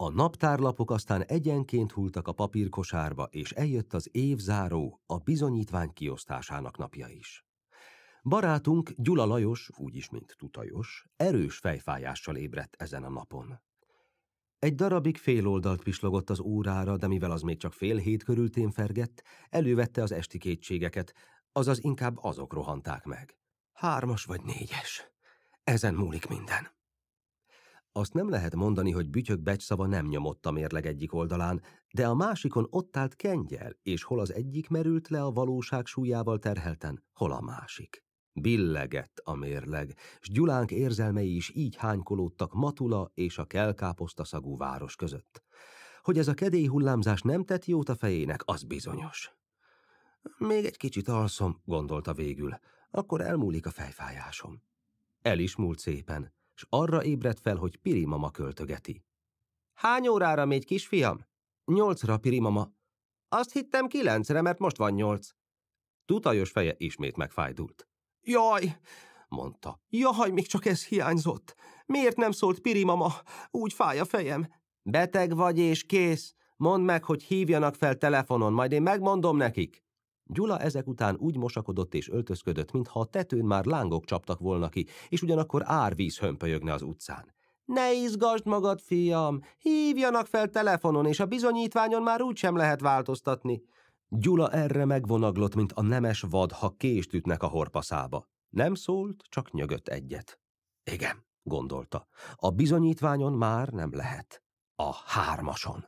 A naptárlapok aztán egyenként hultak a papírkosárba, és eljött az évzáró, a bizonyítvány kiosztásának napja is. Barátunk Gyula Lajos, úgyis mint Tutajos, erős fejfájással ébredt ezen a napon. Egy darabig féloldalt pislogott az órára, de mivel az még csak fél hét körül témfergett, elővette az esti kétségeket, azaz inkább azok rohanták meg. Hármas vagy négyes. Ezen múlik minden. Azt nem lehet mondani, hogy bütyök becsszava nem nyomott a mérleg egyik oldalán, de a másikon ott állt kengyel, és hol az egyik merült le a valóság súlyával terhelten, hol a másik. Billegett a mérleg, s Gyulánk érzelmei is így hánykolódtak Matula és a kelkáposzta szagú város között. Hogy ez a kedély hullámzás nem tett jót a fejének, az bizonyos. Még egy kicsit alszom, gondolta végül, akkor elmúlik a fejfájásom. El is múlt szépen s arra ébredt fel, hogy Piri mama költögeti. Hány órára megy, kisfiam? Nyolcra, Piri mama. Azt hittem kilencre, mert most van nyolc. Tutajos feje ismét megfájdult. Jaj, mondta. Jaj, még csak ez hiányzott. Miért nem szólt Piri mama? Úgy fáj a fejem. Beteg vagy és kész. Mondd meg, hogy hívjanak fel telefonon, majd én megmondom nekik. Gyula ezek után úgy mosakodott és öltözködött, mintha a tetőn már lángok csaptak volna ki, és ugyanakkor árvíz hömpölyögne az utcán. Ne izgasd magad, fiam! Hívjanak fel telefonon, és a bizonyítványon már úgy sem lehet változtatni. Gyula erre megvonaglott, mint a nemes vad, ha kést ütnek a horpaszába. Nem szólt, csak nyögött egyet. Igen, gondolta. A bizonyítványon már nem lehet. A hármason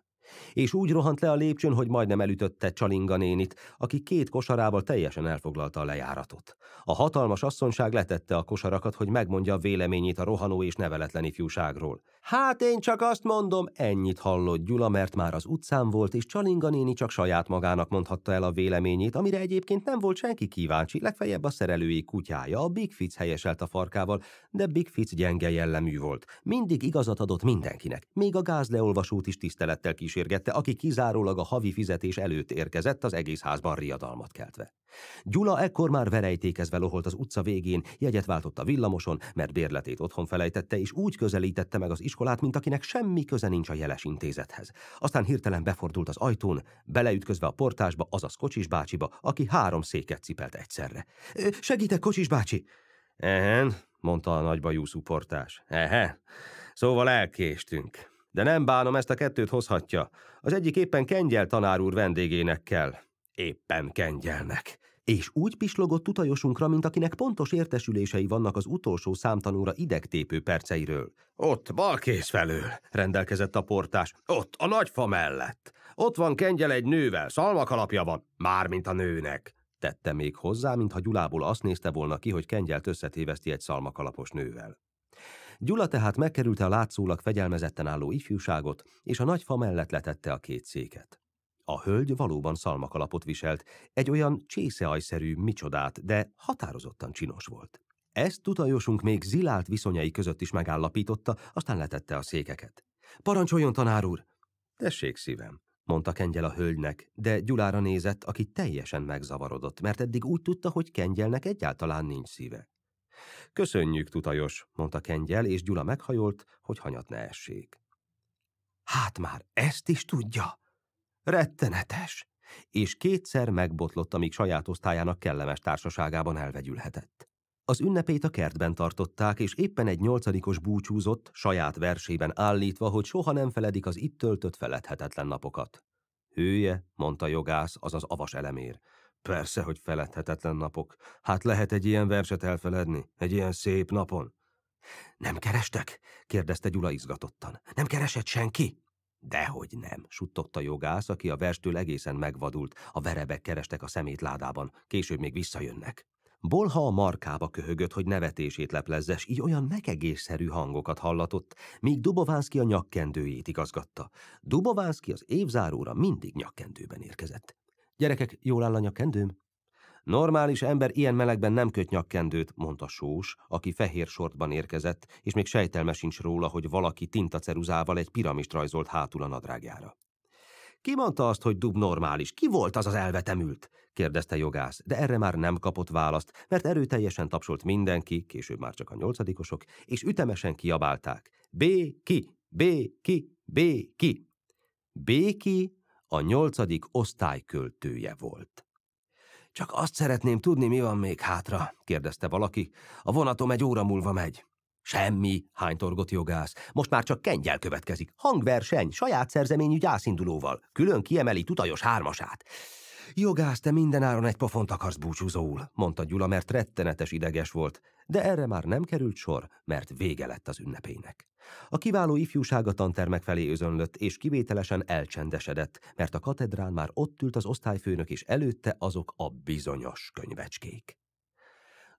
és úgy rohant le a lépcsőn, hogy majdnem elütötte Csalinga nénit, aki két kosarával teljesen elfoglalta a lejáratot. A hatalmas asszonság letette a kosarakat, hogy megmondja a véleményét a rohanó és neveletlen ifjúságról. Hát én csak azt mondom, ennyit hallott Gyula, mert már az utcán volt, és Csalinga néni csak saját magának mondhatta el a véleményét, amire egyébként nem volt senki kíváncsi, legfeljebb a szerelői kutyája, a Big Fitz helyeselt a farkával, de Big Fitz gyenge jellemű volt. Mindig igazat adott mindenkinek, még a gázleolvasót is tisztelettel kísérgette, aki kizárólag a havi fizetés előtt érkezett, az egész házban riadalmat keltve. Gyula ekkor már verejtékezve loholt az utca végén, jegyet váltott a villamoson, mert bérletét otthon felejtette, és úgy közelítette meg az iskolát, iskolát, mint akinek semmi köze nincs a jeles intézethez. Aztán hirtelen befordult az ajtón, beleütközve a portásba, azaz Kocsis bácsiba, aki három széket cipelt egyszerre. – Segítek, Kocsis bácsi! – Ehen, mondta a nagybajuszú portás. – Ehe, szóval elkéstünk. De nem bánom, ezt a kettőt hozhatja. Az egyik éppen kengyel tanár úr vendégének kell. Éppen kengyelnek és úgy pislogott tutajosunkra, mint akinek pontos értesülései vannak az utolsó számtanúra idegtépő perceiről. Ott, balkész felől, rendelkezett a portás. Ott, a nagyfa mellett. Ott van kengyel egy nővel, szalmakalapja van, mármint a nőnek. Tette még hozzá, mintha Gyulából azt nézte volna ki, hogy kengyelt összetéveszti egy szalmakalapos nővel. Gyula tehát megkerülte a látszólag fegyelmezetten álló ifjúságot, és a nagyfa mellett letette a két széket. A hölgy valóban szalmakalapot viselt, egy olyan csészeajszerű micsodát, de határozottan csinos volt. Ezt tutajosunk még zilált viszonyai között is megállapította, aztán letette a székeket. Parancsoljon, tanár úr! Tessék szívem, mondta Kengyel a hölgynek, de Gyulára nézett, aki teljesen megzavarodott, mert eddig úgy tudta, hogy Kengyelnek egyáltalán nincs szíve. Köszönjük, tutajos, mondta Kengyel, és Gyula meghajolt, hogy hanyat ne essék. Hát már ezt is tudja, Rettenetes! És kétszer megbotlott, amíg saját osztályának kellemes társaságában elvegyülhetett. Az ünnepét a kertben tartották, és éppen egy nyolcadikos búcsúzott, saját versében állítva, hogy soha nem feledik az itt töltött feledhetetlen napokat. Hője, mondta jogász, azaz avas elemér. Persze, hogy feledhetetlen napok. Hát lehet egy ilyen verset elfeledni, egy ilyen szép napon. Nem kerestek? kérdezte Gyula izgatottan. Nem keresett senki? Dehogy nem, suttogta jogász, aki a verstől egészen megvadult. A verebek kerestek a szemétládában, később még visszajönnek. Bolha a markába köhögött, hogy nevetését leplezze, így olyan megegészszerű hangokat hallatott, míg Dubovánszki a nyakkendőjét igazgatta. Dubovánszki az évzáróra mindig nyakkendőben érkezett. Gyerekek, jól áll a nyakkendőm? Normális ember ilyen melegben nem köt nyakkendőt, mondta Sós, aki fehér sortban érkezett, és még sejtelme sincs róla, hogy valaki tintaceruzával egy piramist rajzolt hátul a nadrágjára. Ki mondta azt, hogy dub normális? Ki volt az az elvetemült? kérdezte jogász, de erre már nem kapott választ, mert erőteljesen tapsolt mindenki, később már csak a nyolcadikosok, és ütemesen kiabálták. B ki, B ki, B ki. B ki a nyolcadik osztályköltője volt. Csak azt szeretném tudni, mi van még hátra, kérdezte valaki. A vonatom egy óra múlva megy. Semmi, hánytorgott jogász. Most már csak kengyel következik. Hangverseny, saját szerzeményű gyászindulóval. Külön kiemeli tutajos hármasát. Jogász, te mindenáron egy pofont akarsz búcsúzóul, mondta Gyula, mert rettenetes ideges volt, de erre már nem került sor, mert vége lett az ünnepének. A kiváló ifjúsága tantermek felé özönlött, és kivételesen elcsendesedett, mert a katedrán már ott ült az osztályfőnök, és előtte azok a bizonyos könyvecskék.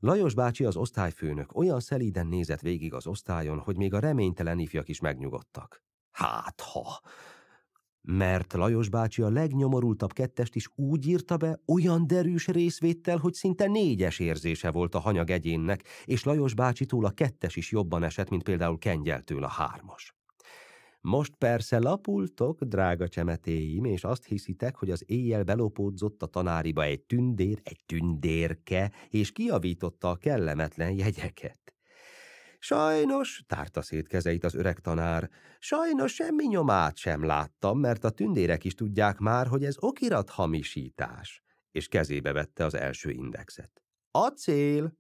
Lajos bácsi az osztályfőnök olyan szelíden nézett végig az osztályon, hogy még a reménytelen ifjak is megnyugodtak. Hát ha! Mert Lajos bácsi a legnyomorultabb kettest is úgy írta be, olyan derűs részvéttel, hogy szinte négyes érzése volt a hanyag egyénnek, és Lajos bácsitól a kettes is jobban esett, mint például Kengyeltől a hármas. Most persze lapultok, drága csemetéim, és azt hiszitek, hogy az éjjel belopódzott a tanáriba egy tündér, egy tündérke, és kiavította a kellemetlen jegyeket. Sajnos, tárta szét kezeit az öreg tanár, sajnos semmi nyomát sem láttam, mert a tündérek is tudják már, hogy ez okirat hamisítás, és kezébe vette az első indexet. A cél!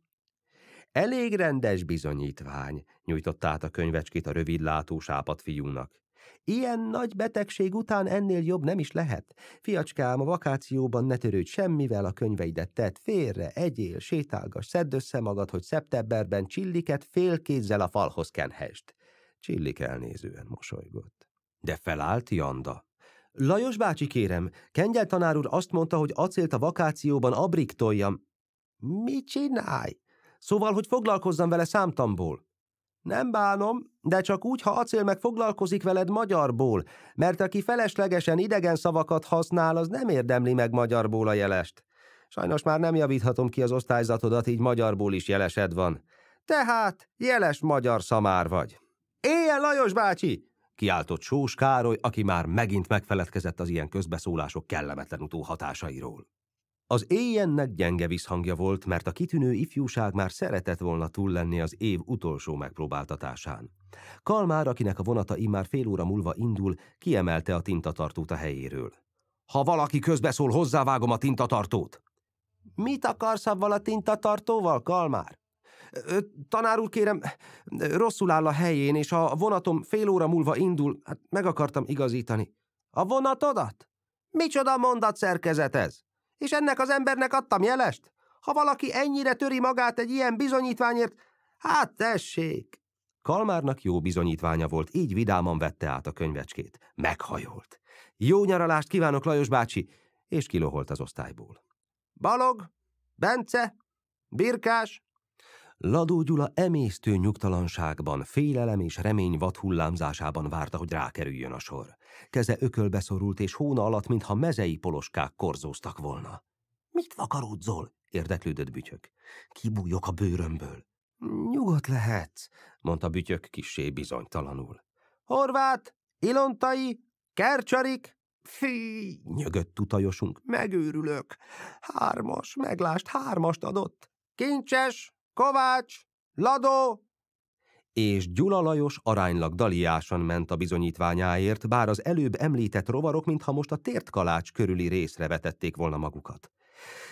Elég rendes bizonyítvány, nyújtott át a könyvecskét a rövidlátó sápat fiúnak. Ilyen nagy betegség után ennél jobb nem is lehet. Fiacskám, a vakációban ne törődj semmivel, a könyveidet tedd félre, egyél, sétálgass, szedd össze magad, hogy szeptemberben csilliket félkézzel a falhoz kenhest. Csillik elnézően mosolygott. De felállt Janda. Lajos bácsi kérem, Kengyel tanár úr azt mondta, hogy acélt a vakációban abriktoljam. Mit csinálj? Szóval, hogy foglalkozzam vele számtamból. Nem bánom, de csak úgy, ha acél meg foglalkozik veled magyarból, mert aki feleslegesen idegen szavakat használ, az nem érdemli meg magyarból a jelest. Sajnos már nem javíthatom ki az osztályzatodat, így magyarból is jelesed van. Tehát jeles magyar szamár vagy. Éjjel, Lajos bácsi! kiáltott Sós Károly, aki már megint megfeledkezett az ilyen közbeszólások kellemetlen utóhatásairól. Az éjjennek gyenge visszhangja volt, mert a kitűnő ifjúság már szeretett volna túl lenni az év utolsó megpróbáltatásán. Kalmár, akinek a vonata immár fél óra múlva indul, kiemelte a tintatartót a helyéről. Ha valaki közbeszól, hozzávágom a tintatartót! Mit akarsz avval a tintatartóval, Kalmár? Tanár úr, kérem, rosszul áll a helyén, és a vonatom fél óra múlva indul, hát meg akartam igazítani. A vonatodat? Micsoda szerkezet ez? És ennek az embernek adtam jelest? Ha valaki ennyire töri magát egy ilyen bizonyítványért, hát tessék! Kalmárnak jó bizonyítványa volt, így vidáman vette át a könyvecskét. Meghajolt. Jó nyaralást kívánok, Lajos bácsi! És kiloholt az osztályból. Balog, Bence, Birkás, Ladó Gyula emésztő nyugtalanságban, félelem és remény vadhullámzásában várta, hogy rákerüljön a sor. Keze ökölbe szorult, és hóna alatt, mintha mezei poloskák korzóztak volna. – Mit vakaródzol? – érdeklődött Bütyök. – Kibújok a bőrömből. – Nyugodt lehetsz – mondta Bütyök kissé bizonytalanul. – Horvát! Ilontai! Kercsarik! Fű, nyögött tutajosunk, megőrülök. Hármas, meglást, hármast adott. Kincses, Kovács, Ladó, és Gyula Lajos aránylag daliásan ment a bizonyítványáért, bár az előbb említett rovarok, mintha most a tért kalács körüli részre vetették volna magukat.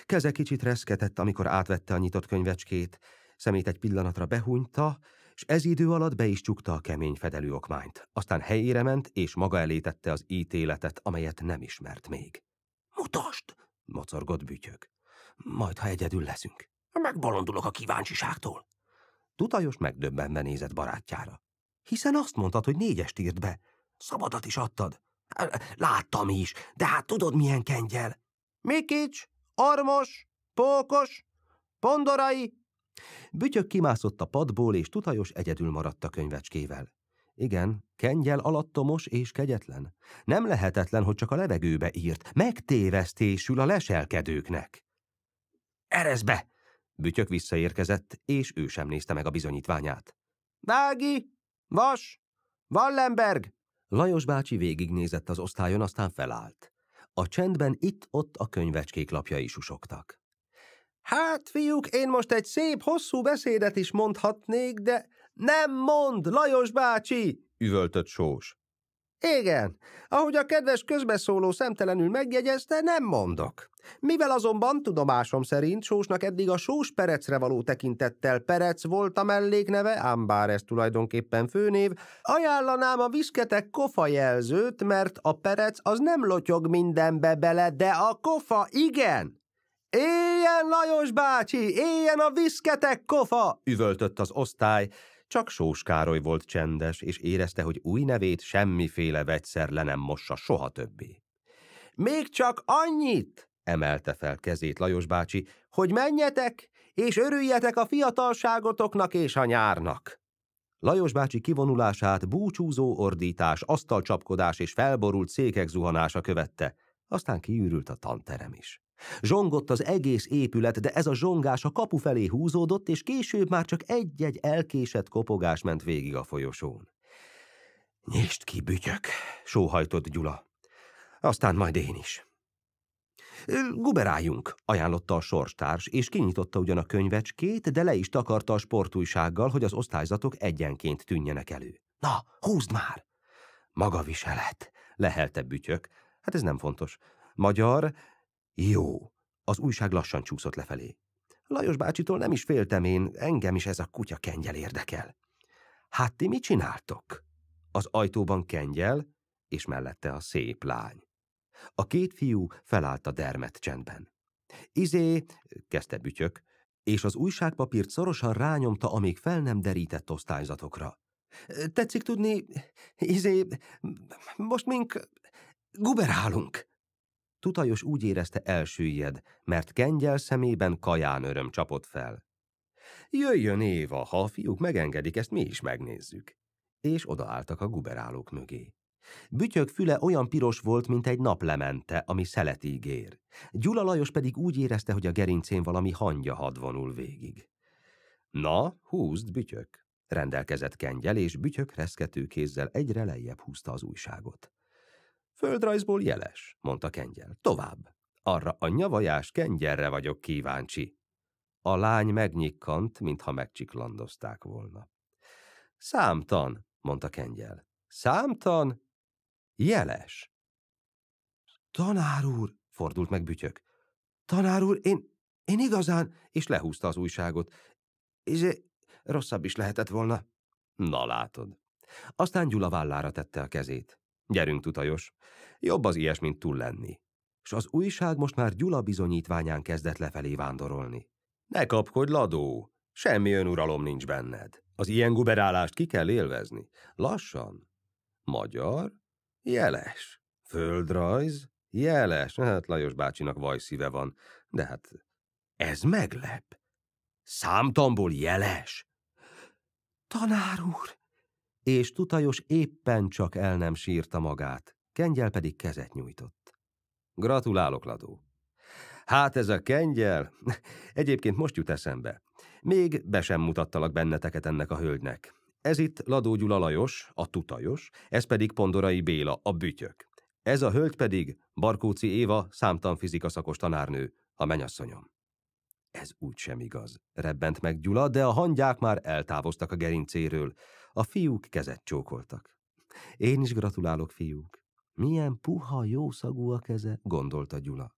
Keze kicsit reszketett, amikor átvette a nyitott könyvecskét, szemét egy pillanatra behúnyta, és ez idő alatt be is csukta a kemény fedelű okmányt. Aztán helyére ment, és maga elétette az ítéletet, amelyet nem ismert még. – Mutasd! – mocorgott bütyök. – Majd, ha egyedül leszünk. Megbolondulok a kíváncsiságtól. Tutajos megdöbbenve nézett barátjára. Hiszen azt mondtad, hogy négyest írt be. Szabadat is adtad. Láttam is, de hát tudod, milyen kengyel. Mikics, Armos, Pókos, Pondorai. Bütyök kimászott a padból, és Tutajos egyedül maradt a könyvecskével. Igen, kengyel alattomos és kegyetlen. Nem lehetetlen, hogy csak a levegőbe írt. Megtévesztésül a leselkedőknek. Erez be! Bütyök visszaérkezett, és ő sem nézte meg a bizonyítványát. Vági, Vas! Wallenberg! Lajos bácsi végignézett az osztályon, aztán felállt. A csendben itt-ott a könyvecskék lapjai susogtak. Hát, fiúk, én most egy szép, hosszú beszédet is mondhatnék, de... Nem mond, Lajos bácsi! üvöltött Sós. Igen, ahogy a kedves közbeszóló szemtelenül megjegyezte, nem mondok. Mivel azonban tudomásom szerint Sósnak eddig a Sós Perecre való tekintettel Perec volt a mellékneve, ám bár ez tulajdonképpen főnév, ajánlanám a viszketek kofa jelzőt, mert a Perec az nem lotyog mindenbe bele, de a kofa igen! Éljen Lajos bácsi, éljen a viszketek kofa! üvöltött az osztály, csak Sós Károly volt csendes, és érezte, hogy új nevét semmiféle vegyszer le nem mossa soha többé. Még csak annyit, emelte fel kezét Lajos bácsi, hogy menjetek, és örüljetek a fiatalságotoknak és a nyárnak. Lajos bácsi kivonulását búcsúzó ordítás, asztalcsapkodás és felborult székek zuhanása követte, aztán kiürült a tanterem is. Zsongott az egész épület, de ez a zsongás a kapu felé húzódott, és később már csak egy-egy elkésett kopogás ment végig a folyosón. Nyisd ki, bütyök, sóhajtott Gyula. Aztán majd én is. Guberáljunk, ajánlotta a sorstárs, és kinyitotta ugyan a könyvecskét, de le is takarta a sportújsággal, hogy az osztályzatok egyenként tűnjenek elő. Na, húzd már! Maga viselet, lehelte bütyök. Hát ez nem fontos. Magyar, jó. Az újság lassan csúszott lefelé. Lajos bácsitól nem is féltem én, engem is ez a kutya kengyel érdekel. Hát ti mit csináltok? Az ajtóban kengyel, és mellette a szép lány. A két fiú felállt a dermet csendben. Izé, kezdte bütyök, és az újságpapírt szorosan rányomta, amíg fel nem derített osztályzatokra. Tetszik tudni, izé, most mink guberálunk. Tutajos úgy érezte elsüllyed, mert kengyel szemében kaján öröm csapott fel. Jöjjön Éva, ha a fiúk megengedik, ezt mi is megnézzük. És odaálltak a guberálók mögé. Bütyök füle olyan piros volt, mint egy naplemente, ami szelet ígér. Gyula Lajos pedig úgy érezte, hogy a gerincén valami hangya hadvonul végig. Na, húzd, bütyök! Rendelkezett kengyel, és bütyök reszkető kézzel egyre lejjebb húzta az újságot. Földrajzból jeles, mondta Kengyel. Tovább. Arra a nyavajás kengyelre vagyok kíváncsi. A lány megnyikkant, mintha megcsiklandozták volna. Számtan, mondta Kengyel. Számtan? Jeles. Tanár úr, fordult meg bütyök. Tanár úr, én, én igazán, és lehúzta az újságot. És izé, rosszabb is lehetett volna. Na látod. Aztán Gyula vállára tette a kezét. Gyerünk, tutajos. Jobb az ilyes, mint túl lenni. S az újság most már Gyula bizonyítványán kezdett lefelé vándorolni. Ne kapkodj, ladó! Semmi önuralom nincs benned. Az ilyen guberálást ki kell élvezni. Lassan. Magyar? Jeles. Földrajz? Jeles. Hát Lajos bácsinak vajszíve van. De hát ez meglep. Számtamból jeles. Tanár úr, és Tutajos éppen csak el nem sírta magát, Kengyel pedig kezet nyújtott. Gratulálok, Ladó! Hát ez a kengyel, egyébként most jut eszembe. Még be sem mutattalak benneteket ennek a hölgynek. Ez itt Ladó Gyula Lajos, a tutajos, ez pedig Pondorai Béla, a bütyök. Ez a hölgy pedig Barkóci Éva, fizika szakos tanárnő, a menyasszonyom. Ez úgy sem igaz. Rebbent meg Gyula, de a hangyák már eltávoztak a gerincéről. A fiúk kezet csókoltak. Én is gratulálok, fiúk. Milyen puha, jó szagú a keze, gondolta Gyula.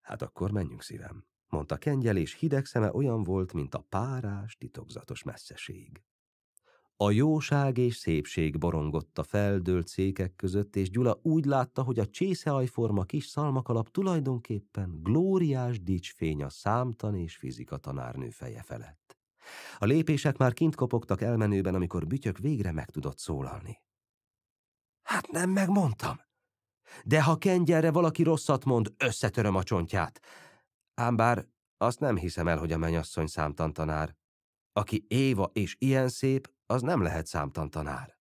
Hát akkor menjünk szívem, mondta Kengyel, és hideg szeme olyan volt, mint a párás, titokzatos messzeség. A jóság és szépség borongott a feldőlt székek között, és Gyula úgy látta, hogy a csészeajforma kis szalmakalap tulajdonképpen glóriás dicsfény a számtan és fizika tanárnő feje felett. A lépések már kint kopogtak elmenőben, amikor bütyök végre meg tudott szólalni. Hát nem megmondtam. De ha kengyelre valaki rosszat mond, összetöröm a csontját. Ám bár azt nem hiszem el, hogy a menyasszony számtantanár, aki Éva és ilyen szép, az nem lehet számtan tanár.